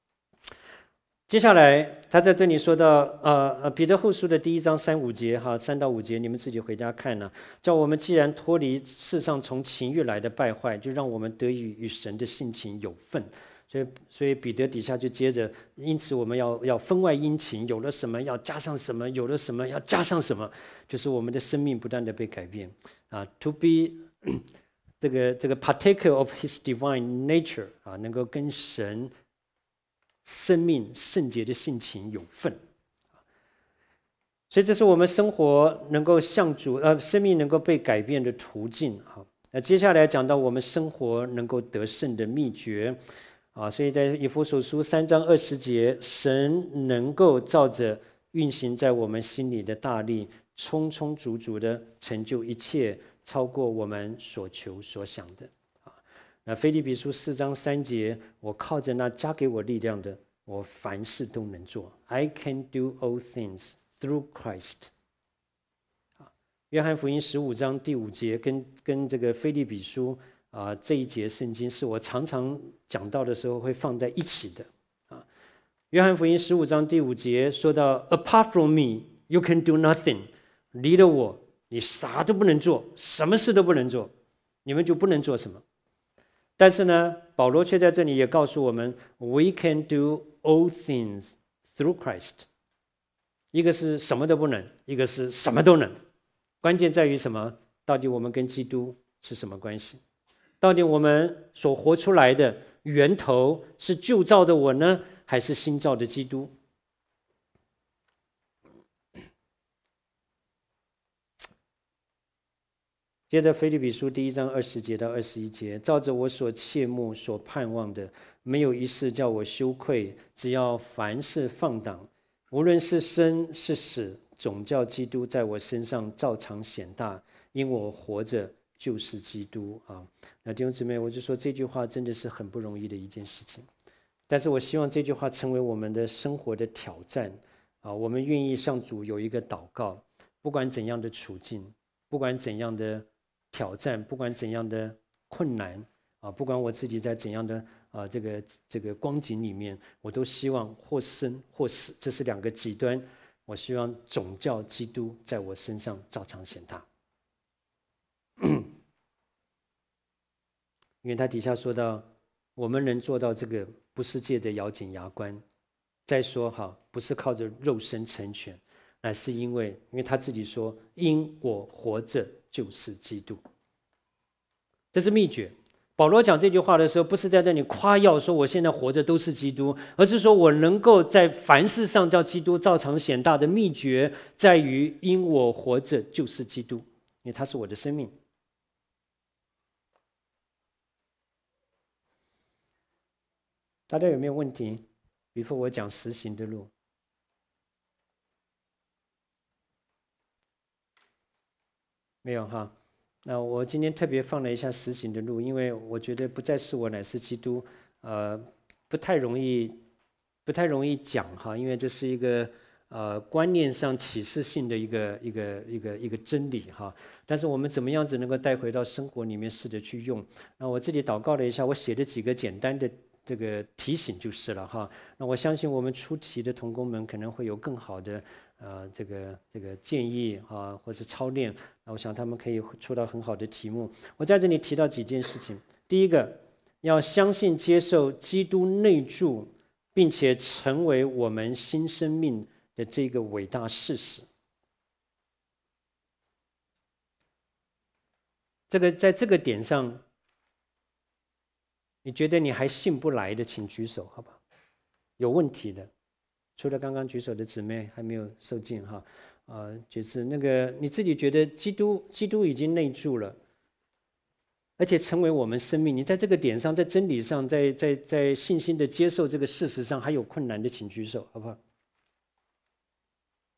接下来。他在这里说到，呃呃，彼得后书的第一章三五节，哈，三到五节，你们自己回家看了。叫我们既然脱离世上从情欲来的败坏，就让我们得以与神的性情有份。所以，所以彼得底下就接着，因此我们要要分外殷勤，有了什么要加上什么，有了什么要加上什么，就是我们的生命不断的被改变啊。To be 这个这个 particular of his divine nature 啊，能够跟神。生命圣洁的性情有份，所以这是我们生活能够向主呃，生命能够被改变的途径啊。那接下来讲到我们生活能够得胜的秘诀啊，所以在以弗所书三章二十节，神能够照着运行在我们心里的大力，充充足足的成就一切，超过我们所求所想的。腓立比书四章三节，我靠着那加给我力量的，我凡事都能做。I can do all things through Christ。啊，约翰福音十五章第五节跟跟这个腓立比书啊这一节圣经是我常常讲到的时候会放在一起的。啊，约翰福音十五章第五节说到，Apart from me you can do nothing。离了我，你啥都不能做，什么事都不能做，你们就不能做什么。但是呢，保罗却在这里也告诉我们：“We can do all things through Christ。”一个是什么都不能，一个是什么都能。关键在于什么？到底我们跟基督是什么关系？到底我们所活出来的源头是旧造的我呢，还是新造的基督？接着，菲律比书第一章二十节到二十一节，照着我所切慕、所盼望的，没有一事叫我羞愧；只要凡事放荡，无论是生是死，总叫基督在我身上照常显大。因我活着，就是基督啊！那弟兄姊妹，我就说这句话，真的是很不容易的一件事情。但是我希望这句话成为我们的生活的挑战啊！我们愿意向主有一个祷告，不管怎样的处境，不管怎样的。挑战，不管怎样的困难啊，不管我自己在怎样的啊，这个这个光景里面，我都希望或生或死，这是两个极端。我希望总教基督在我身上照常显大，因为他底下说到，我们能做到这个，不是借着咬紧牙关，再说哈，不是靠着肉身成全，乃是因为，因为他自己说，因我活着。就是基督，这是秘诀。保罗讲这句话的时候，不是在这里夸耀说我现在活着都是基督，而是说我能够在凡事上叫基督照常显大的秘诀，在于因我活着就是基督，因为他是我的生命。大家有没有问题？比如我讲实行的路。没有哈，那我今天特别放了一下实行的路，因为我觉得不再是我乃是基督，呃，不太容易，不太容易讲哈，因为这是一个呃观念上启示性的一个一个一个一个真理哈。但是我们怎么样子能够带回到生活里面试着去用？那我自己祷告了一下，我写的几个简单的这个提醒就是了哈。那我相信我们出题的童工们可能会有更好的。呃，这个这个建议啊，或者操练，那我想他们可以出到很好的题目。我在这里提到几件事情：第一个，要相信接受基督内住，并且成为我们新生命的这个伟大事实。这个在这个点上，你觉得你还信不来的，请举手，好吧？有问题的。除了刚刚举手的姊妹还没有受浸哈，啊，就是那个你自己觉得基督基督已经内住了，而且成为我们生命，你在这个点上，在真理上，在在在信心的接受这个事实上还有困难的，请举手好不好？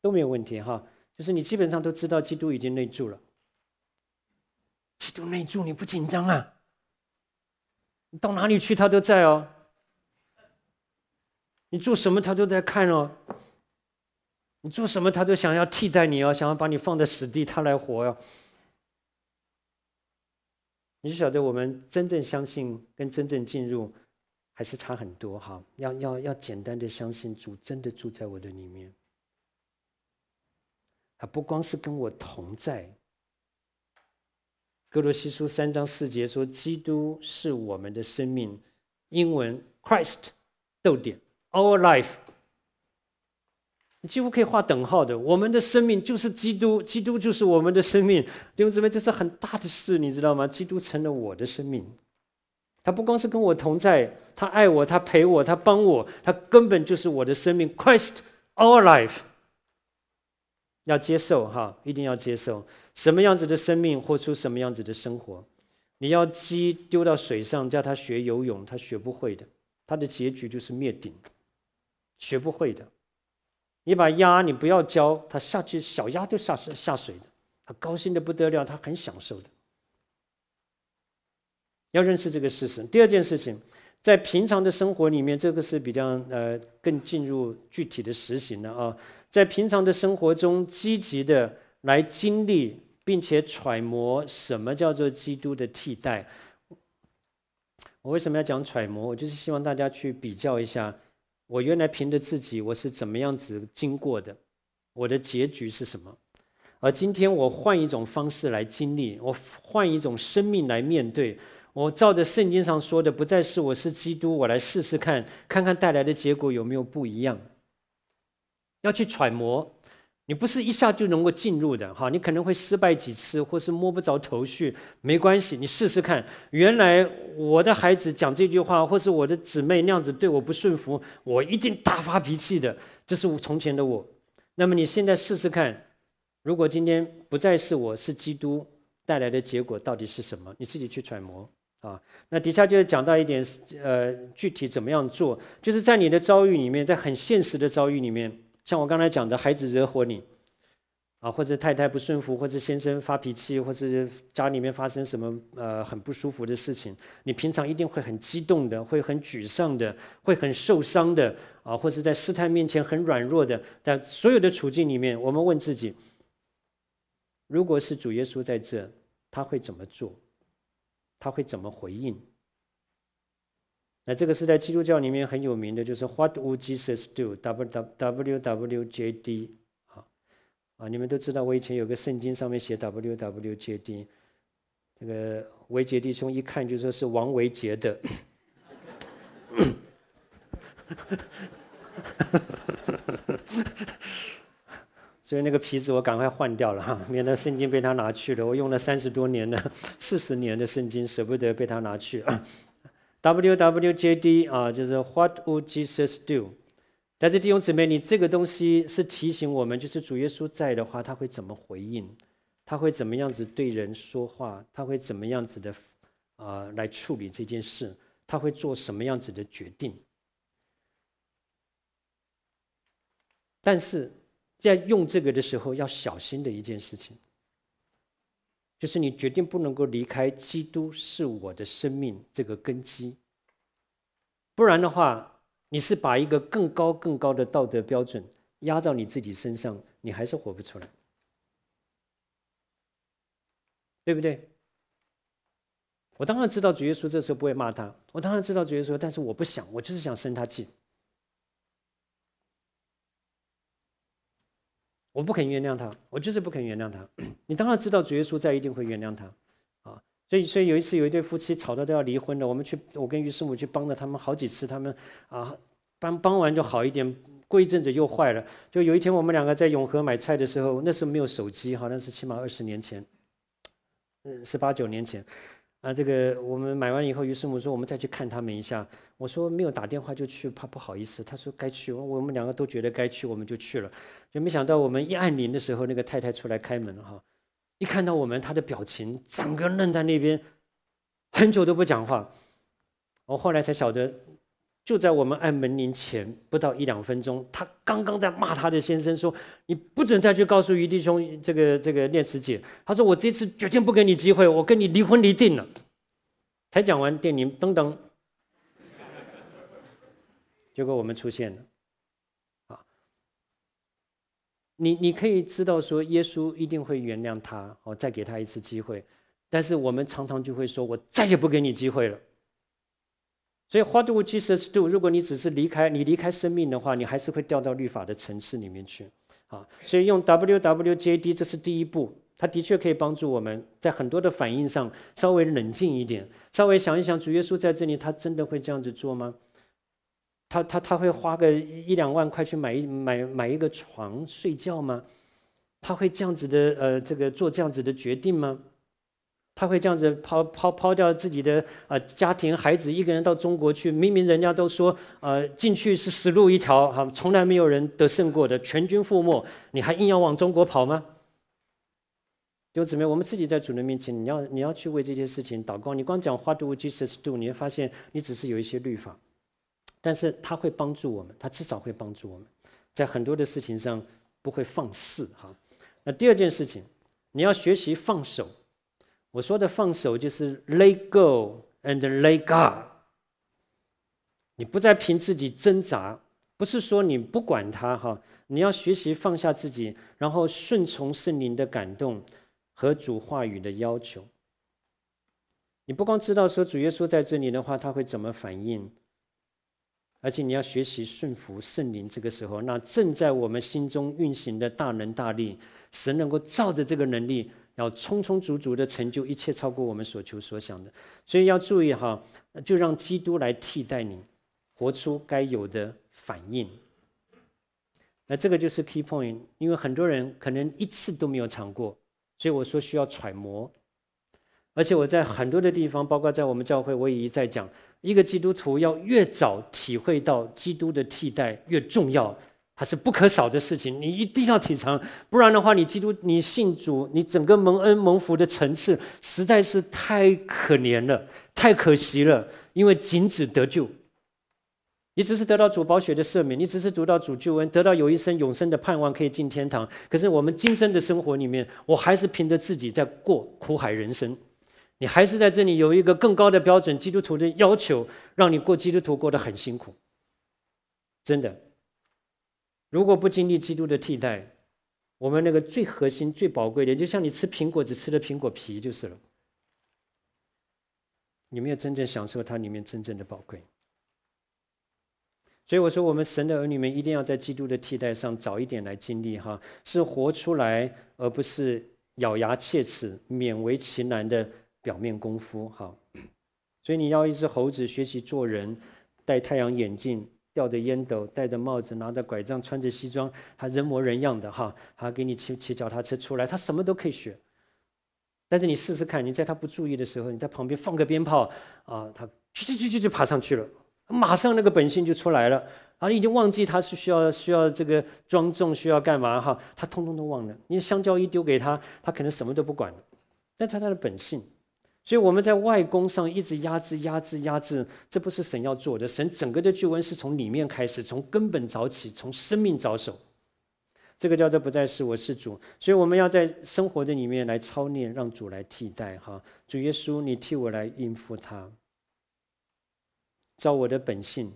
都没有问题哈，就是你基本上都知道基督已经内住了，基督内住你不紧张啊？你到哪里去他都在哦。你做什么他都在看哦。你做什么他都想要替代你哦，想要把你放在死地，他来活哦。你就晓得我们真正相信跟真正进入还是差很多哈。要要要简单的相信主真的住在我的里面。他不光是跟我同在。哥罗西书三章四节说，基督是我们的生命。英文 Christ 逗点。Our life，你几乎可以画等号的。我们的生命就是基督，基督就是我们的生命。弟兄姊妹，这是很大的事，你知道吗？基督成了我的生命，他不光是跟我同在，他爱我，他陪我，他帮我，他根本就是我的生命。Christ our life，要接受哈，一定要接受。什么样子的生命，活出什么样子的生活。你要鸡丢到水上叫它学游泳，它学不会的，它的结局就是灭顶。学不会的，你把鸭，你不要教它下去，小鸭就下下水的，它高兴的不得了，它很享受的。要认识这个事实。第二件事情，在平常的生活里面，这个是比较呃更进入具体的实行的啊。在平常的生活中，积极的来经历，并且揣摩什么叫做基督的替代。我为什么要讲揣摩？我就是希望大家去比较一下。我原来凭着自己，我是怎么样子经过的，我的结局是什么？而今天我换一种方式来经历，我换一种生命来面对，我照着圣经上说的，不再是我是基督，我来试试看，看看带来的结果有没有不一样？要去揣摩。你不是一下就能够进入的哈，你可能会失败几次，或是摸不着头绪，没关系，你试试看。原来我的孩子讲这句话，或是我的姊妹那样子对我不顺服，我一定大发脾气的，这是我从前的我。那么你现在试试看，如果今天不再是我，是基督带来的结果到底是什么？你自己去揣摩啊。那底下就是讲到一点呃，具体怎么样做，就是在你的遭遇里面，在很现实的遭遇里面。像我刚才讲的，孩子惹火你，啊，或者太太不顺服，或者先生发脾气，或者家里面发生什么呃很不舒服的事情，你平常一定会很激动的，会很沮丧的，会很受伤的，啊，或是在试探面前很软弱的。但所有的处境里面，我们问自己：如果是主耶稣在这，他会怎么做？他会怎么回应？那这个是在基督教里面很有名的，就是 What Would Jesus Do？W W W J D 啊啊！你们都知道，我以前有个圣经上面写 W W J D，这个维杰弟兄一看就说是王维杰的，所以那个皮子我赶快换掉了哈，免得圣经被他拿去了。我用了三十多年了，四十年的圣经舍不得被他拿去。W W J D 啊，就是 What would Jesus do？但是弟兄姊妹，你这个东西是提醒我们，就是主耶稣在的话，他会怎么回应？他会怎么样子对人说话？他会怎么样子的啊来处理这件事？他会做什么样子的决定？但是在用这个的时候，要小心的一件事情。就是你决定不能够离开基督是我的生命这个根基，不然的话，你是把一个更高更高的道德标准压到你自己身上，你还是活不出来，对不对？我当然知道主耶稣这时候不会骂他，我当然知道主耶稣，但是我不想，我就是想生他气。我不肯原谅他，我就是不肯原谅他。你当然知道，主耶稣在一定会原谅他，啊，所以所以有一次有一对夫妻吵得都要离婚了，我们去我跟于师母去帮了他们好几次，他们啊帮帮完就好一点，过一阵子又坏了。就有一天我们两个在永和买菜的时候，那时候没有手机，好像是起码二十年前，嗯，是八九年前。啊，这个我们买完以后，于是我说我们再去看他们一下。我说没有打电话就去，怕不好意思。他说该去，我们两个都觉得该去，我们就去了。就没想到我们一按铃的时候，那个太太出来开门哈，一看到我们，她的表情整个愣在那边，很久都不讲话。我后来才晓得。就在我们按门铃前不到一两分钟，他刚刚在骂他的先生说：“你不准再去告诉余弟兄这个这个念慈姐。”他说：“我这次绝对不给你机会，我跟你离婚离定了。”才讲完电铃，噔噔，结果我们出现了。啊，你你可以知道说耶稣一定会原谅他，我再给他一次机会，但是我们常常就会说：“我再也不给你机会了。”所以花 s u s 十度，如果你只是离开，你离开生命的话，你还是会掉到律法的层次里面去啊。所以用 W W J D，这是第一步，它的确可以帮助我们在很多的反应上稍微冷静一点，稍微想一想，主耶稣在这里，他真的会这样子做吗？他他他会花个一两万块去买一买买一个床睡觉吗？他会这样子的呃这个做这样子的决定吗？他会这样子抛抛抛掉自己的呃家庭孩子，一个人到中国去。明明人家都说呃进去是死路一条哈，从来没有人得胜过的，全军覆没，你还硬要往中国跑吗？弟怎么样？我们自己在主人面前，你要你要去为这些事情祷告。你光讲花都无 Jesus do，你会发现你只是有一些律法，但是他会帮助我们，他至少会帮助我们，在很多的事情上不会放肆哈。那第二件事情，你要学习放手。我说的放手就是 let go and let go。你不再凭自己挣扎，不是说你不管他哈，你要学习放下自己，然后顺从圣灵的感动和主话语的要求。你不光知道说主耶稣在这里的话他会怎么反应，而且你要学习顺服圣灵。这个时候，那正在我们心中运行的大能大力，神能够照着这个能力。要充充足足的成就一切超过我们所求所想的，所以要注意哈，就让基督来替代你，活出该有的反应。那这个就是 key point，因为很多人可能一次都没有尝过，所以我说需要揣摩。而且我在很多的地方，包括在我们教会，我也一再讲，一个基督徒要越早体会到基督的替代越重要。它是不可少的事情，你一定要体尝，不然的话，你基督，你信主，你整个蒙恩蒙福的层次实在是太可怜了，太可惜了。因为仅止得救，你只是得到主宝血的赦免，你只是得到主救恩，得到有一生永生的盼望，可以进天堂。可是我们今生的生活里面，我还是凭着自己在过苦海人生，你还是在这里有一个更高的标准，基督徒的要求，让你过基督徒过得很辛苦。真的。如果不经历基督的替代，我们那个最核心、最宝贵的，就像你吃苹果只吃了苹果皮就是了。你没有真正享受它里面真正的宝贵。所以我说，我们神的儿女们一定要在基督的替代上早一点来经历哈，是活出来，而不是咬牙切齿、勉为其难的表面功夫哈。所以你要一只猴子学习做人，戴太阳眼镜。吊着烟斗，戴着帽子，拿着拐杖，穿着西装，还人模人样的哈，还给你骑骑脚踏车出来，他什么都可以学。但是你试试看，你在他不注意的时候，你在旁边放个鞭炮啊，他去去去去就爬上去了，马上那个本性就出来了，啊，已经忘记他是需要需要这个庄重，需要干嘛哈，他通通都忘了。你香蕉一丢给他，他可能什么都不管了，那他他的本性。所以我们在外功上一直压制、压制、压制，这不是神要做的。神整个的句温是从里面开始，从根本找起，从生命着手。这个叫做不再是我是主。所以我们要在生活的里面来操练，让主来替代哈。主耶稣，你替我来应付他。照我的本性，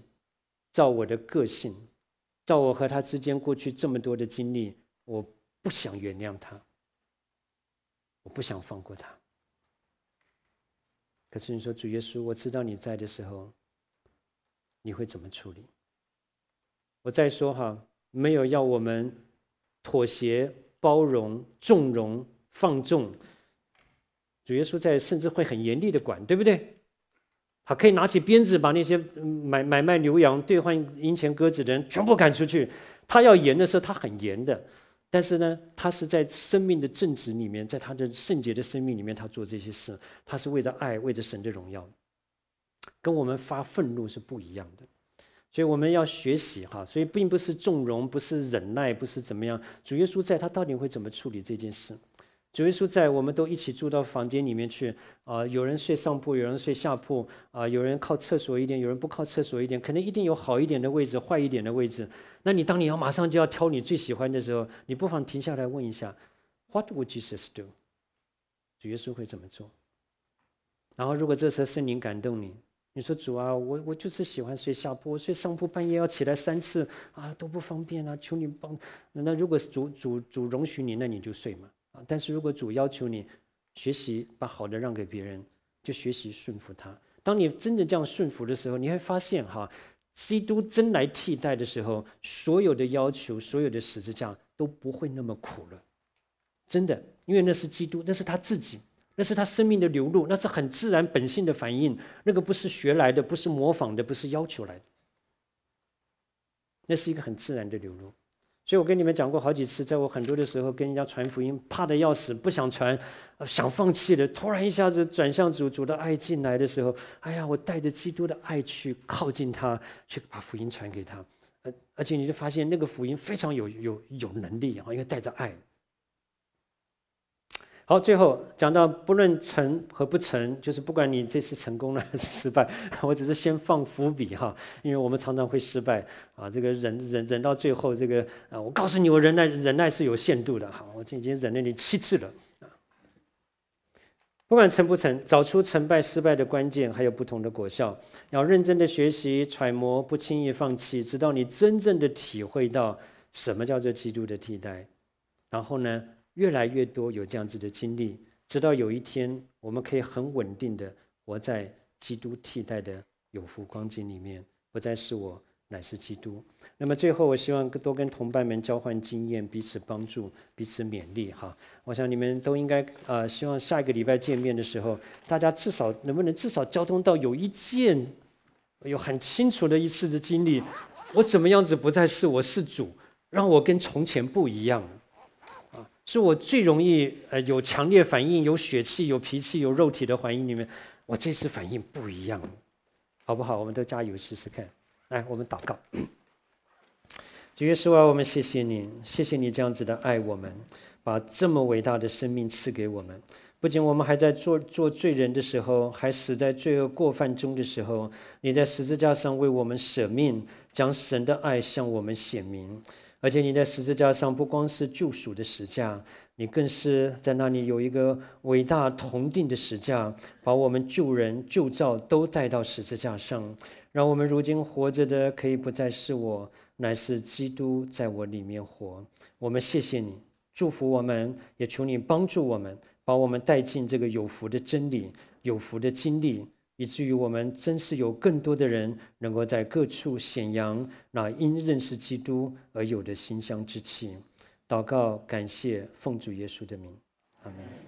照我的个性，照我和他之间过去这么多的经历，我不想原谅他。我不想放过他。可是你说主耶稣，我知道你在的时候，你会怎么处理？我再说哈，没有要我们妥协、包容、纵容、放纵。主耶稣在，甚至会很严厉的管，对不对？他可以拿起鞭子，把那些买买卖牛羊、兑换银钱、鸽子的人全部赶出去。他要严的时候，他很严的。但是呢，他是在生命的正直里面，在他的圣洁的生命里面，他做这些事，他是为了爱，为了神的荣耀，跟我们发愤怒是不一样的。所以我们要学习哈，所以并不是纵容，不是忍耐，不是怎么样。主耶稣在他到底会怎么处理这件事？主耶稣在，我们都一起住到房间里面去啊！有人睡上铺，有人睡下铺啊！有人靠厕所一点，有人不靠厕所一点，可能一定有好一点的位置，坏一点的位置。那你当你要马上就要挑你最喜欢的时候，你不妨停下来问一下：What would Jesus do？主耶稣会怎么做？然后如果这时候圣灵感动你，你说主啊，我我就是喜欢睡下铺，我睡上铺半夜要起来三次啊，多不方便啊！求你帮……那那如果是主主主容许你，那你就睡嘛。但是如果主要求你学习把好的让给别人，就学习顺服他。当你真的这样顺服的时候，你会发现哈，基督真来替代的时候，所有的要求、所有的十字架都不会那么苦了。真的，因为那是基督，那是他自己，那是他生命的流露，那是很自然本性的反应。那个不是学来的，不是模仿的，不是要求来的，那是一个很自然的流露。所以我跟你们讲过好几次，在我很多的时候跟人家传福音，怕的要死，不想传，呃，想放弃的，突然一下子转向主，主的爱进来的时候，哎呀，我带着基督的爱去靠近他，去把福音传给他，而而且你就发现那个福音非常有有有能力啊，因为带着爱。好，最后讲到不论成和不成，就是不管你这次成功了 还是失败，我只是先放伏笔哈，因为我们常常会失败啊，这个忍忍忍到最后，这个啊，我告诉你，我忍耐忍耐是有限度的哈，我已经忍了你七次了啊。不管成不成，找出成败失败的关键，还有不同的果效，要认真的学习揣摩，不轻易放弃，直到你真正的体会到什么叫做基督的替代，然后呢？越来越多有这样子的经历，直到有一天，我们可以很稳定的活在基督替代的有福光景里面，不再是我，乃是基督。那么最后，我希望多跟同伴们交换经验，彼此帮助，彼此勉励。哈，我想你们都应该，呃，希望下一个礼拜见面的时候，大家至少能不能至少交通到有一件，有很清楚的一次的经历，我怎么样子不再是我，是主，让我跟从前不一样。是我最容易呃有强烈反应、有血气、有脾气、有肉体的反应里面，我这次反应不一样，好不好？我们都加油试试看。来，我们祷告。主耶稣啊，我们谢谢你，谢谢你这样子的爱我们，把这么伟大的生命赐给我们。不仅我们还在做做罪人的时候，还死在罪恶过犯中的时候，你在十字架上为我们舍命，将神的爱向我们显明。而且你在十字架上不光是救赎的十字架，你更是在那里有一个伟大同定的十字架，把我们旧人旧造都带到十字架上，让我们如今活着的可以不再是我，乃是基督在我里面活。我们谢谢你，祝福我们，也求你帮助我们，把我们带进这个有福的真理，有福的经历。以至于我们真是有更多的人能够在各处显扬那因认识基督而有的馨香之气。祷告，感谢奉主耶稣的名，阿门。